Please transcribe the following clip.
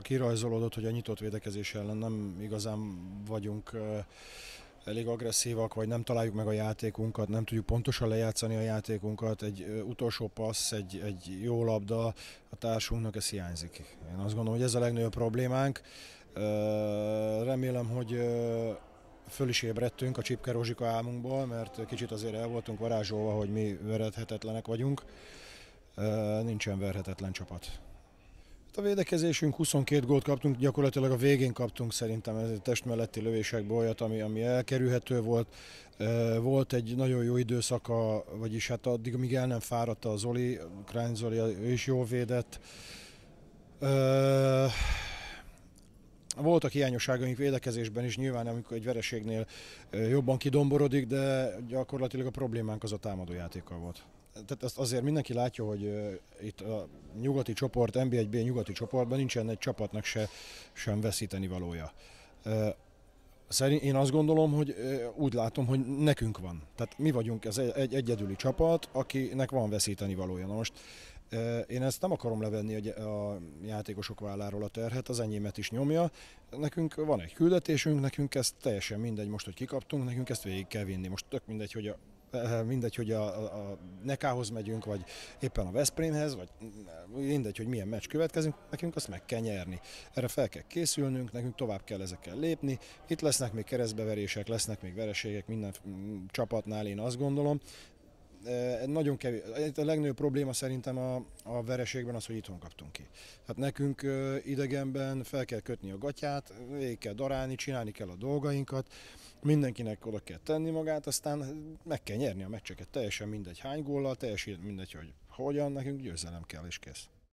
kirajzolódott, hogy a nyitott védekezés ellen nem igazán vagyunk elég agresszívak, vagy nem találjuk meg a játékunkat, nem tudjuk pontosan lejátszani a játékunkat, egy utolsó passz, egy, egy jó labda a társunknak, ez hiányzik. Én azt gondolom, hogy ez a legnagyobb problémánk. Remélem, hogy föl is ébredtünk a Csipke Rózsika álmunkból, mert kicsit azért el voltunk varázsolva, hogy mi verhetetlenek vagyunk. Nincsen verhetetlen csapat. A védekezésünk 22 gólt kaptunk, gyakorlatilag a végén kaptunk szerintem ez test melletti lövésekből olyat, ami, ami elkerülhető volt. Volt egy nagyon jó időszaka, vagyis hát addig, amíg el nem fáradta a Zoli, Krány Zoli, ő is jól védett. Voltak hiányosságaink védekezésben is, nyilván amikor egy vereségnél jobban kidomborodik, de gyakorlatilag a problémánk az a támadó játéka volt tehát ezt azért mindenki látja, hogy itt a nyugati csoport, NB1B nyugati csoportban nincsen egy csapatnak se, sem veszíteni valója. Szerint én azt gondolom, hogy úgy látom, hogy nekünk van. Tehát mi vagyunk ez egy egyedüli csapat, akinek van veszíteni valója. Na most én ezt nem akarom levenni a játékosok válláról a terhet, az enyémet is nyomja. Nekünk van egy küldetésünk, nekünk ezt teljesen mindegy, most, hogy kikaptunk, nekünk ezt végig kell vinni. Most tök mindegy, hogy a eh, eh, mindegy, hogy a, a Nekához megyünk, vagy éppen a Veszprémhez, vagy mindegy, hogy milyen meccs következünk, nekünk azt meg kell nyerni. Erre fel kell készülnünk, nekünk tovább kell ezekkel lépni. Itt lesznek még keresztbeverések, lesznek még vereségek minden csapatnál, én azt gondolom, nagyon kevés. A legnagyobb probléma szerintem a, a vereségben az, hogy itthon kaptunk ki. Tehát nekünk idegenben fel kell kötni a gatyát, végig kell darálni, csinálni kell a dolgainkat, mindenkinek oda kell tenni magát, aztán meg kell nyerni a meccseket, teljesen mindegy hány góllal, teljesen mindegy, hogy hogyan, nekünk győzelem kell és kész.